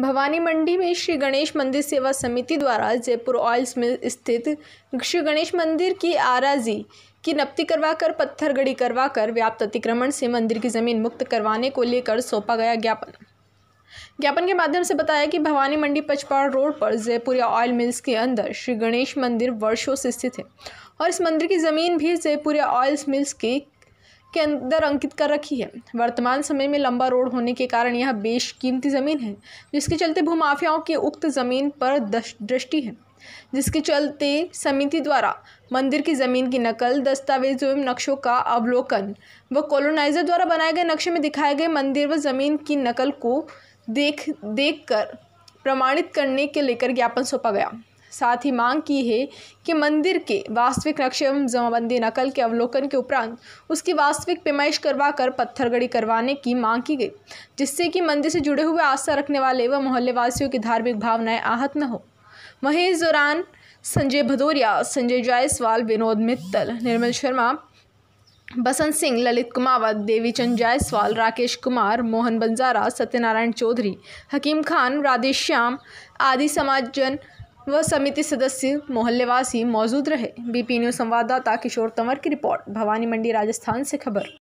भवानी मंडी में श्री गणेश मंदिर सेवा समिति द्वारा जयपुर ऑयल्स मिल स्थित श्री गणेश मंदिर की आराजी की नपती करवाकर पत्थरगढ़ी करवाकर व्याप्त अतिक्रमण से मंदिर की जमीन मुक्त करवाने को लेकर सौंपा गया ज्ञापन ज्ञापन के माध्यम से बताया कि भवानी मंडी पचपाड़ रोड पर जयपुरिया ऑयल मिल्स के अंदर श्री गणेश मंदिर वर्षों से स्थित है और इस मंदिर की ज़मीन भी जयपुरिया ऑयल्स मिल्स की के अंदर अंकित कर रखी है वर्तमान समय में लंबा रोड होने के कारण यह बेशकीमती ज़मीन है जिसके चलते भूमाफियाओं की उक्त ज़मीन पर दृष्टि है जिसके चलते समिति द्वारा मंदिर की ज़मीन की नकल दस्तावेजों एवं नक्शों का अवलोकन व कॉलोनाइजर द्वारा बनाए गए नक्शे में दिखाए गए मंदिर व ज़मीन की नकल को देख देख कर प्रमाणित करने के लेकर ज्ञापन सौंपा गया साथ ही मांग की है कि मंदिर के वास्तविक नक्शे एवं जमाबंदी नकल के अवलोकन के उपरांत उसकी वास्तविक पेमाइश करवा कर पत्थरगढ़ी करवाने की मांग की गई जिससे कि मंदिर से जुड़े हुए आस्था रखने वाले व वा मोहल्लेवासियों की धार्मिक भावनाएं आहत न हो वहीं इस दौरान संजय भदौरिया संजय जायसवाल विनोद मित्तल निर्मल शर्मा बसंत सिंह ललित कुमावत देवीचंद जायसवाल राकेश कुमार मोहन बंजारा सत्यनारायण चौधरी हकीम खान राधेश्याम आदि समाजजन व समिति सदस्य मोहल्लेवासी मौजूद रहे बीपी न्यूज संवाददाता किशोर तंवर की रिपोर्ट भवानी मंडी राजस्थान से खबर